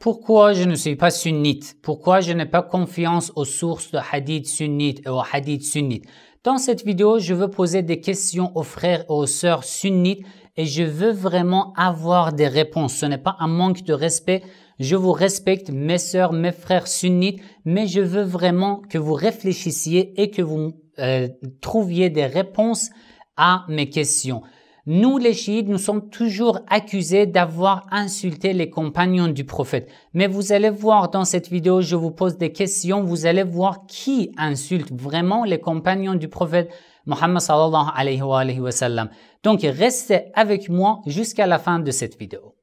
Pourquoi je ne suis pas sunnite Pourquoi je n'ai pas confiance aux sources de hadith sunnite et aux hadith sunnites Dans cette vidéo, je veux poser des questions aux frères et aux sœurs sunnites et je veux vraiment avoir des réponses. Ce n'est pas un manque de respect. Je vous respecte, mes sœurs, mes frères sunnites, mais je veux vraiment que vous réfléchissiez et que vous euh, trouviez des réponses à mes questions. Nous, les chiites, nous sommes toujours accusés d'avoir insulté les compagnons du prophète. Mais vous allez voir dans cette vidéo, je vous pose des questions, vous allez voir qui insulte vraiment les compagnons du prophète Muhammad sallallahu alayhi wa, sallam. Donc, restez avec moi jusqu'à la fin de cette vidéo.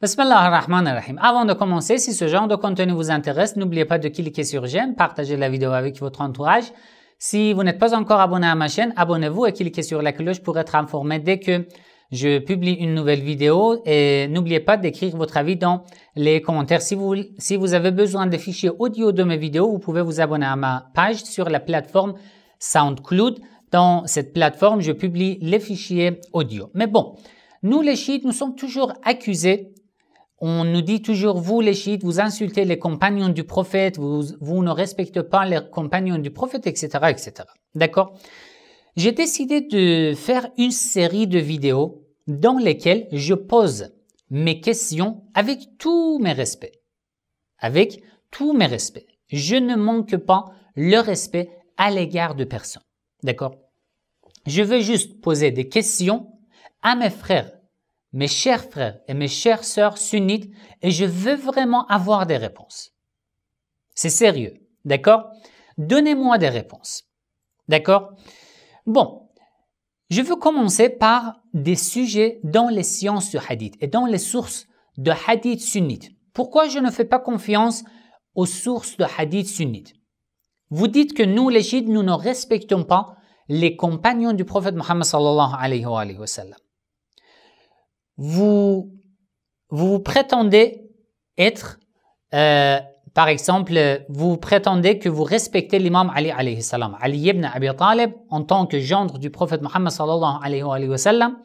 Bismillahirrahmanirrahim. Avant de commencer, si ce genre de contenu vous intéresse, n'oubliez pas de cliquer sur j'aime, partager la vidéo avec votre entourage. Si vous n'êtes pas encore abonné à ma chaîne, abonnez-vous et cliquez sur la cloche pour être informé dès que je publie une nouvelle vidéo et n'oubliez pas d'écrire votre avis dans les commentaires. Si vous, si vous avez besoin de fichiers audio de mes vidéos, vous pouvez vous abonner à ma page sur la plateforme SoundCloud. Dans cette plateforme, je publie les fichiers audio. Mais bon, nous les chiites, nous sommes toujours accusés on nous dit toujours, vous les chiites, vous insultez les compagnons du prophète, vous, ne respectez pas les compagnons du prophète, etc., etc. D'accord J'ai décidé de faire une série de vidéos dans lesquelles je pose mes questions avec tous mes respects. Avec tous mes respects. Je ne manque pas le respect à l'égard de personne. D'accord Je veux juste poser des questions à mes frères mes chers frères et mes chères sœurs sunnites, et je veux vraiment avoir des réponses. C'est sérieux, d'accord Donnez-moi des réponses. D'accord Bon, je veux commencer par des sujets dans les sciences du hadith et dans les sources de hadith sunnites. Pourquoi je ne fais pas confiance aux sources de hadith sunnites Vous dites que nous, les chiites, nous ne respectons pas les compagnons du prophète Mohammed sallallahu alayhi wa sallam vous, vous, prétendez être, euh, par exemple, vous prétendez que vous respectez l'imam Ali alayhi salam, Ali ibn Abi Talib, en tant que gendre du prophète Mohammed sallallahu alayhi wa sallam,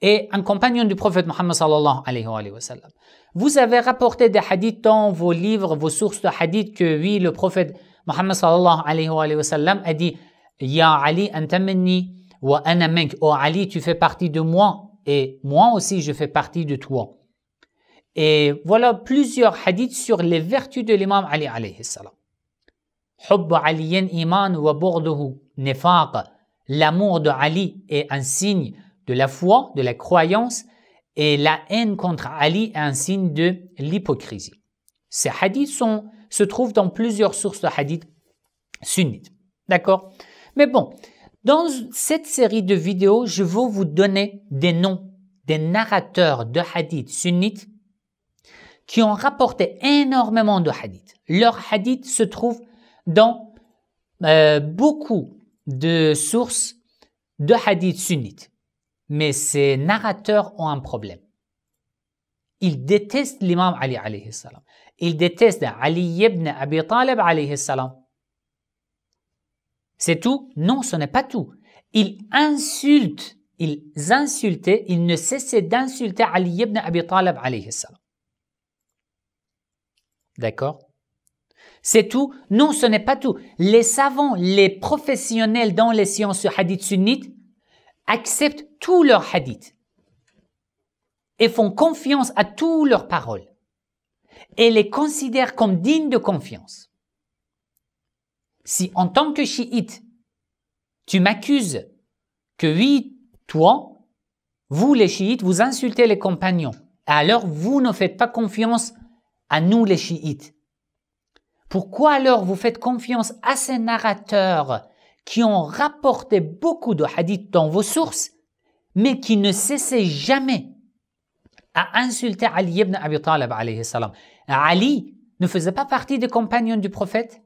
et un compagnon du prophète Mohammed sallallahu alayhi wa sallam. Vous avez rapporté des hadiths dans vos livres, vos sources de hadiths que oui, le prophète Mohammed sallallahu alayhi wa sallam a dit « Ya Ali, anta minni wa ana mink »« oh Ali, tu fais partie de moi et moi aussi je fais partie de toi. Et voilà plusieurs hadiths sur les vertus de l'imam Ali alayhi salam. L'amour de Ali est un signe de la foi, de la croyance, et la haine contre Ali est un signe de l'hypocrisie. Ces hadiths se trouvent dans plusieurs sources de hadiths sunnites. D'accord Mais bon, dans cette série de vidéos, je vais vous donner des noms des narrateurs de hadiths sunnites qui ont rapporté énormément de hadiths. Leurs hadiths se trouvent dans euh, beaucoup de sources de hadiths sunnites. Mais ces narrateurs ont un problème. Ils détestent l'imam Ali alayhi salam. Ils détestent Ali ibn Abi Talib alayhi salam. C'est tout Non, ce n'est pas tout. Ils insultent, ils insultaient, ils ne cessaient d'insulter Ali ibn Abi Talib alayhi D'accord C'est tout Non, ce n'est pas tout. Les savants, les professionnels dans les sciences hadith sunnites acceptent tous leurs hadiths et font confiance à toutes leurs paroles et les considèrent comme dignes de confiance si en tant que chiite, tu m'accuses que oui, toi, vous les chiites, vous insultez les compagnons, alors vous ne faites pas confiance à nous les chiites. Pourquoi alors vous faites confiance à ces narrateurs qui ont rapporté beaucoup de hadiths dans vos sources, mais qui ne cessaient jamais à insulter Ali ibn Abi Talib Ali ne faisait pas partie des compagnons du prophète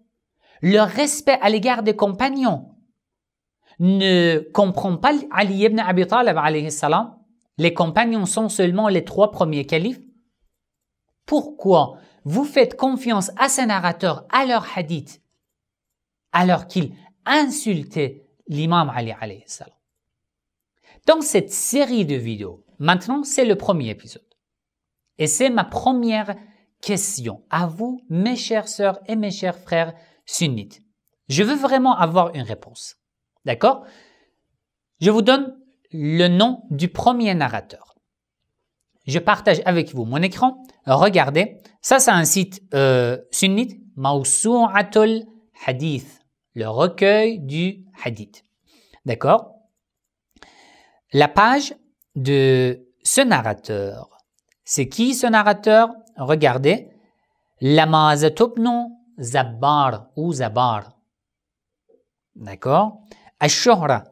le respect à l'égard des compagnons ne comprend pas Ali ibn Abi Talib alayhi salam. Les compagnons sont seulement les trois premiers califes. Pourquoi vous faites confiance à ces narrateurs, à leur hadith, alors qu'ils insultaient l'imam Ali alayhi salam Dans cette série de vidéos, maintenant c'est le premier épisode. Et c'est ma première question à vous, mes chères sœurs et mes chers frères sunnite Je veux vraiment avoir une réponse. D'accord Je vous donne le nom du premier narrateur. Je partage avec vous mon écran. Regardez, ça c'est un site euh, sunnite, Atol Hadith, le recueil du hadith. D'accord La page de ce narrateur. C'est qui ce narrateur Regardez. Lamazatopnon. « Zabar » ou « Zabar ». D'accord « Al-Shuhra »«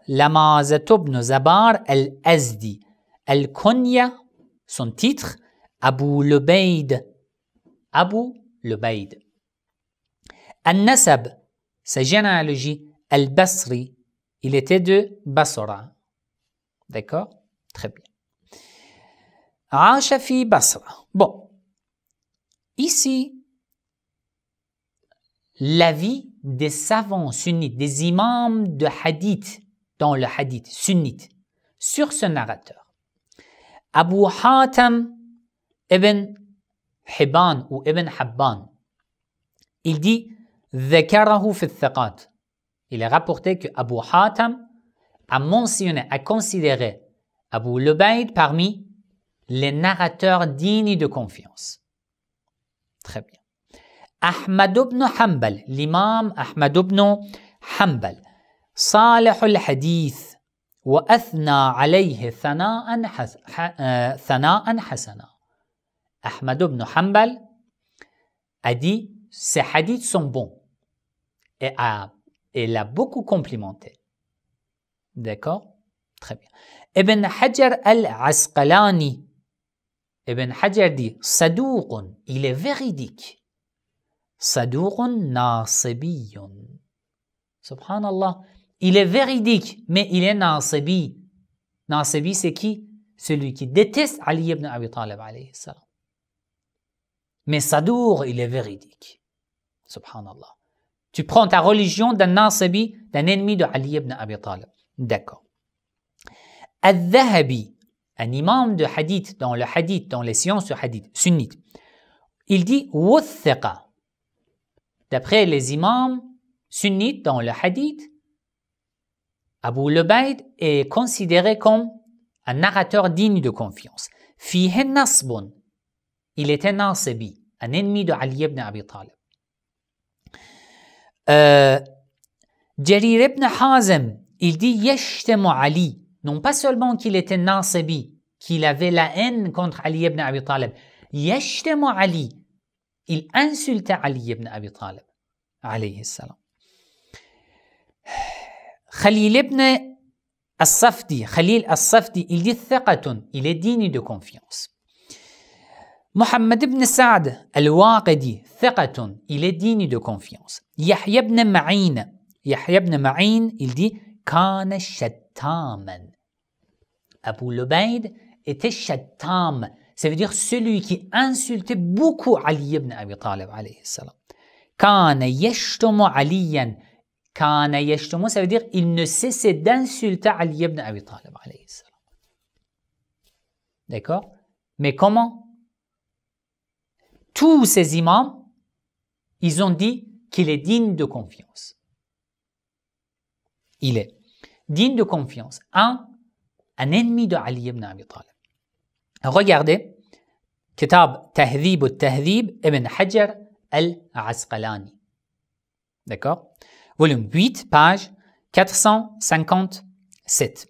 Zatobno Zabar »« Al-Azdi »« Al-Konya » Son titre, « Lubayd « Lubayd. « Al-Nasab » Sa généalogie, « Al-Basri » Il était de Basra. D'accord Très bien. « Acha fi Basra » Bon. Ici, l'avis des savants sunnites, des imams de hadith, dans le hadith sunnite, sur ce narrateur. Abu Hatam ibn Hibban ou ibn Habban, il dit Il est rapporté que Abu Hatam a mentionné, a considéré Abu Lubayd parmi les narrateurs dignes de confiance. Très bien. أحمد بن حنبل الإمام أحمد بن حنبل صالح الحديث وأثنى عليه ثناء حس... ثناء حسنا أحمد بن حنبل a dit ces hadiths sont bons et a, et l'a beaucoup complimenté. D'accord Très bien. Ibn Hajar al-Asqalani Ibn Hajar dit Sadouk, il est véridique. Sadourun nasibiyun. Subhanallah. Il est véridique, mais il est nasibi. Nasibi, c'est qui Celui qui déteste Ali ibn Abi Talib, Mais Sadour, il est véridique. Subhanallah. Tu prends ta religion d'un nasibi, d'un ennemi de Ali ibn Abi Talib. D'accord. Al-Dhahabi, un imam de hadith, dans le hadith, dans les sciences de hadith, sunnite, il dit « wuthiqa D'après les imams sunnites dans le hadith, Abu Lubayd est considéré comme un narrateur digne de confiance. Fihe nasbun. Il était Nasibi, un ennemi de Ali ibn Abi Talib. Euh, ibn Hazm, il dit Yeshtemo Ali, non pas seulement qu'il était Nasibi, qu'il avait la haine contre Ali ibn Abi Talib. Yeshtemo Ali, الانسلت علي بن ابي طالب عليه السلام خليل ابن الصفدي خليل الصفدي il dit ثقة il دو digne محمد بن سعد الواقدي ثقة إلى دين دو de يحيى بن معين يحيى بن معين il كان شتاما أبو لبيد était شتام Ça veut dire celui qui insultait beaucoup Ali ibn Abi Talib alayhi salam. Kana yashtumu aliyan. Kana yashtumu, ça veut dire il ne cessait d'insulter Ali ibn Abi Talib alayhi salam. D'accord Mais comment Tous ces imams, ils ont dit qu'il est digne de confiance. Il est digne de confiance. Un, un ennemi de Ali ibn Abi Talib. Regardez, Kitab Tahdhib ou Tahdhib, Ibn Hajar al-Asqalani. D'accord Volume 8, page 457.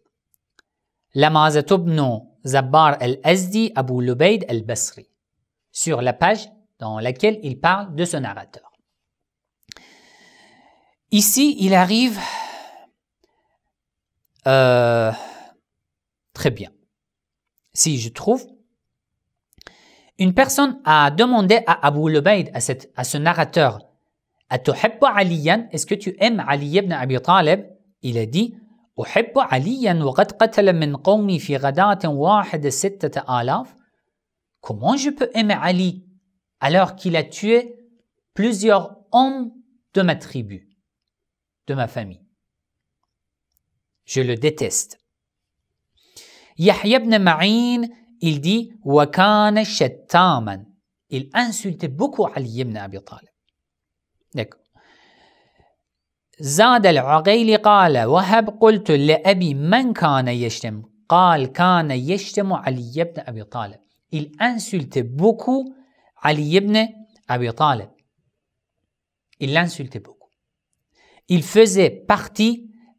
Lamazat ibn Zabbar al-Azdi Abu Lubayd al-Basri. Sur la page dans laquelle il parle de ce narrateur. Ici, il arrive. Euh, très bien si je trouve, une personne a demandé à Abu Lubayd, à, à ce narrateur, est-ce que tu aimes Ali ibn Abi Talib Il a dit, Comment je peux aimer Ali alors qu'il a tué plusieurs hommes de ma tribu, de ma famille Je le déteste. يحيى بن معين الدي وكان شتاما الان بكو علي بن ابي طالب لك زاد العقيل قال وهب قلت لابي من كان يشتم قال كان يشتم علي بن ابي طالب الان بكو علي بن ابي طالب الان بكو il faisait partie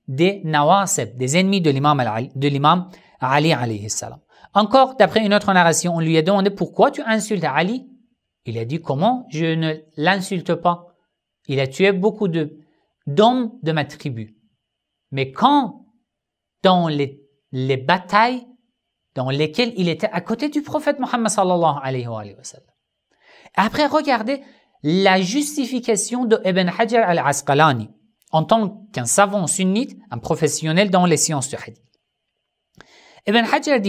des nawasib des ennemis de l'imam al de l'imam Ali alayhi salam. Encore, d'après une autre narration, on lui a demandé pourquoi tu insultes Ali. Il a dit comment je ne l'insulte pas. Il a tué beaucoup d'hommes de, ma tribu. Mais quand, dans les, batailles dans lesquelles il était à côté du prophète Mohammed sallallahu alayhi wa, sallam. Après, regardez la justification de Ibn Hajar al-Asqalani en tant qu'un savant sunnite, un professionnel dans les sciences du hadith. ابن حجر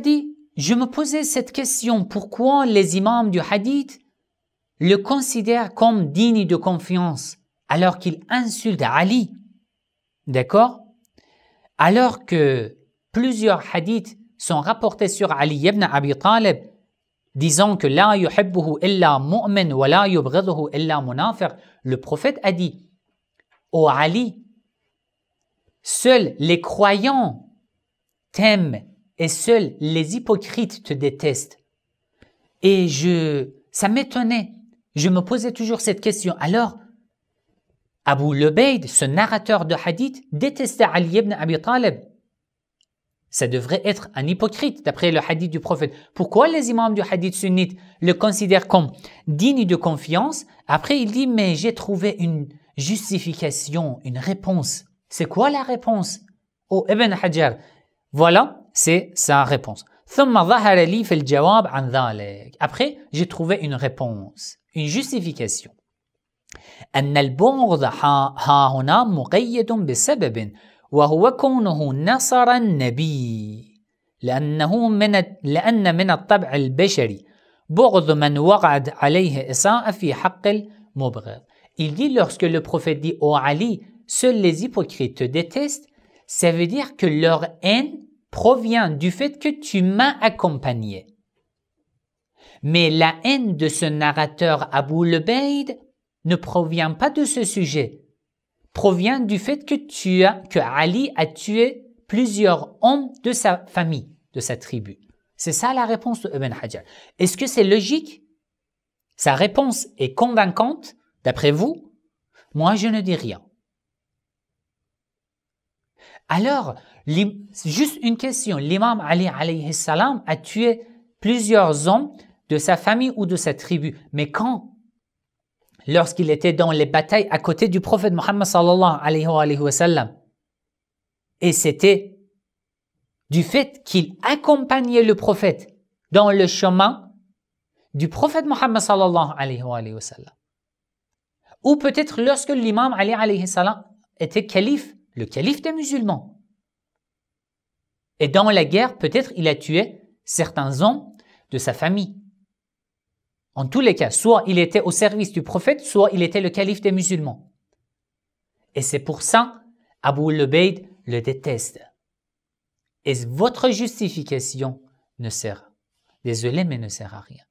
dit Je me posais cette question pourquoi les imams du hadith le considèrent comme digne de confiance alors qu'ils insultent Ali. D'accord Alors que plusieurs hadiths sont rapportés sur Ali ibn Abi Talib disant que la yuhibbuhu illa mu'min wa la illa le prophète a dit oh Ali, seuls les croyants t'aiment et seuls les hypocrites te détestent. Et je, ça m'étonnait. Je me posais toujours cette question. Alors, Abu Lubayd, ce narrateur de hadith, détestait Ali ibn Abi Talib ça devrait être un hypocrite d'après le hadith du prophète. Pourquoi les imams du hadith sunnite le considèrent comme digne de confiance Après, il dit, mais j'ai trouvé une justification, une réponse. C'est quoi la réponse Au oh, Ibn Hajar. Voilà, c'est sa réponse. Après, j'ai trouvé une réponse, une justification. Il dit lorsque le prophète dit au Ali, seuls les hypocrites te détestent, ça veut dire que leur haine provient du fait que tu m'as accompagné. Mais la haine de ce narrateur Abu bayd ne provient pas de ce sujet, provient du fait que, tu as, que Ali a tué plusieurs hommes de sa famille, de sa tribu. C'est ça la réponse de Ibn Hajar. Est-ce que c'est logique Sa réponse est convaincante, d'après vous Moi, je ne dis rien. Alors, juste une question. L'imam Ali a tué plusieurs hommes de sa famille ou de sa tribu. Mais quand lorsqu'il était dans les batailles à côté du prophète Mohammed sallallahu alayhi wa sallam. Et c'était du fait qu'il accompagnait le prophète dans le chemin du prophète Mohammed sallallahu alayhi wa sallam. Ou peut-être lorsque l'imam Ali était calife, le calife des musulmans. Et dans la guerre, peut-être il a tué certains hommes de sa famille. En tous les cas, soit il était au service du prophète, soit il était le calife des musulmans. Et c'est pour ça, Abu al le déteste. Et votre justification ne sert, désolé, mais ne sert à rien.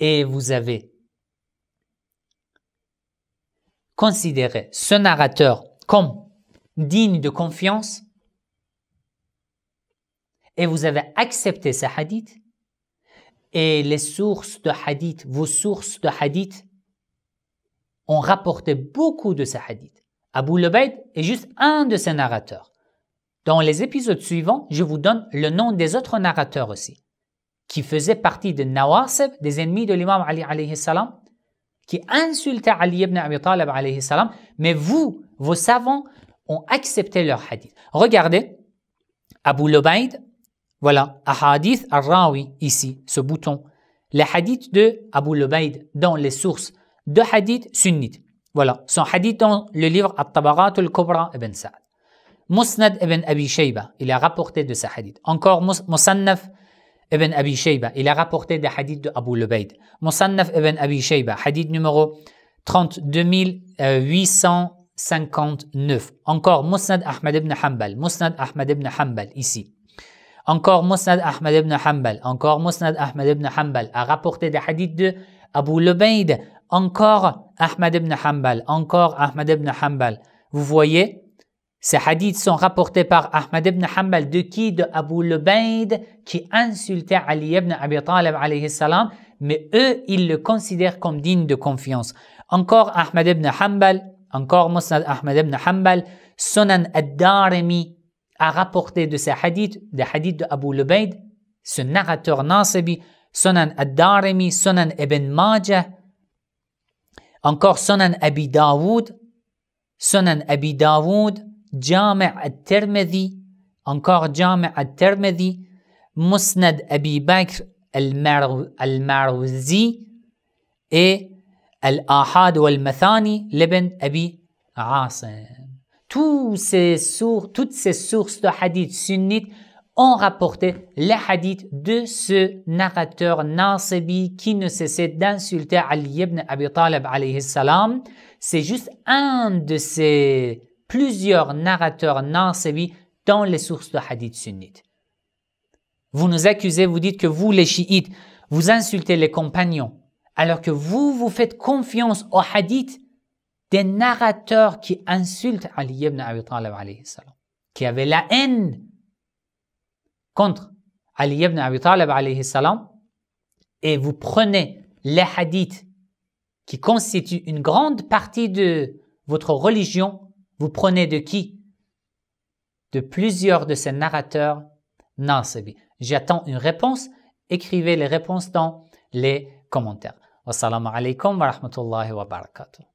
Et vous avez considéré ce narrateur comme digne de confiance et vous avez accepté sa hadith et les sources de hadith, vos sources de hadith, ont rapporté beaucoup de ces hadiths. Abu Lubayd est juste un de ces narrateurs. Dans les épisodes suivants, je vous donne le nom des autres narrateurs aussi, qui faisaient partie de Nawaseb, des ennemis de l'imam Ali alayhi salam, qui insultaient Ali ibn Abi Talib alayhi salam, mais vous, vos savants, ont accepté leurs hadiths. Regardez, Abu Lubayd voilà, Ahadith al-Rawi, ici, ce bouton. Les hadiths de Abu Lubayd dans les sources de hadith sunnites. Voilà, son hadith dans le livre At-Tabarat al-Kubra ibn Sa'd. Musnad ibn Abi Shayba, il a rapporté de ce hadith. Encore Musannaf ibn Abi Shayba, il a rapporté des hadiths de Abu Lubayd. Musannaf ibn Abi Shayba, hadith numéro 32859. Encore Musnad Ahmad ibn Hanbal, Musnad Ahmad ibn Hanbal, ici. Encore Musnad Ahmad ibn Hanbal, encore Musnad Ahmad ibn Hanbal a rapporté des hadiths de Abu Lubayd, encore Ahmad ibn Hanbal, encore Ahmad ibn Hanbal. Vous voyez, ces hadiths sont rapportés par Ahmad ibn Hanbal de qui De Abu Lubayd qui insultait Ali ibn Abi Talib mais eux, ils le considèrent comme digne de confiance. Encore Ahmad ibn Hanbal, encore Musnad Ahmad ibn Hanbal, Sonan ad-Darimi, a rapporté de ces hadiths, des hadiths de Abu Lubayd, ce narrateur Nasibi, Sunan Ad-Darimi, Sunan Ibn Majah, encore Sunan Abi Dawood, Sunan Abi Dawood, Jami' Al-Tirmidhi, encore Jami' Al-Tirmidhi, Musnad Abi Bakr Al-Marwazi et Al-Ahad wal-Mathani l'Ibn Abi Asim. toutes ces sources de hadith sunnites ont rapporté les hadiths de ce narrateur Nasibi qui ne cessait d'insulter Ali ibn Abi Talib C'est juste un de ces plusieurs narrateurs Nasibi dans les sources de hadiths sunnites. Vous nous accusez, vous dites que vous les chiites, vous insultez les compagnons, alors que vous vous faites confiance aux hadiths des narrateurs qui insultent Ali ibn Abi Talib salam, qui avaient la haine contre Ali ibn Abi Talib salam, et vous prenez les hadiths qui constituent une grande partie de votre religion, vous prenez de qui De plusieurs de ces narrateurs nasibis. J'attends une réponse. Écrivez les réponses dans les commentaires. Wassalamu alaikum wa rahmatullahi wa barakatuh.